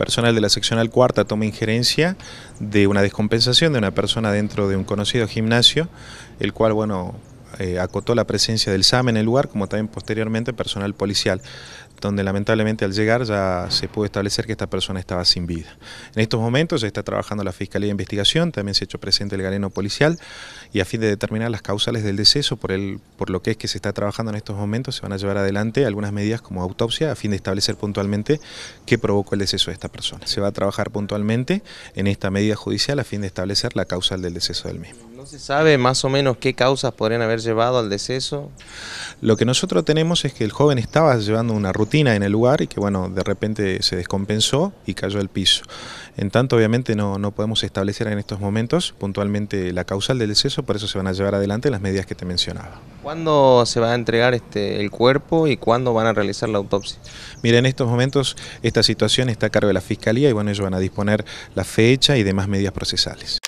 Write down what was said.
personal de la seccional cuarta toma injerencia de una descompensación de una persona dentro de un conocido gimnasio, el cual, bueno, eh, acotó la presencia del SAM en el lugar, como también posteriormente personal policial, donde lamentablemente al llegar ya se pudo establecer que esta persona estaba sin vida. En estos momentos ya está trabajando la Fiscalía de Investigación, también se ha hecho presente el galeno policial, y a fin de determinar las causales del deceso, por, por lo que es que se está trabajando en estos momentos, se van a llevar adelante algunas medidas como autopsia, a fin de establecer puntualmente qué provocó el deceso de esta persona. Se va a trabajar puntualmente en esta medida judicial a fin de establecer la causal del deceso del mismo. ¿No se sabe más o menos qué causas podrían haber llevado al deceso? Lo que nosotros tenemos es que el joven estaba llevando una rutina en el lugar y que bueno, de repente se descompensó y cayó al piso. En tanto, obviamente no, podemos establecer en estos momentos puntualmente la causal del deceso, por eso se van a llevar adelante las medidas que te mencionaba. ¿Cuándo se va a entregar este, el cuerpo y cuándo van a realizar la autopsia? Mira, en estos momentos esta situación está a cargo de la Fiscalía y bueno, ellos van a disponer la fecha y demás medidas procesales.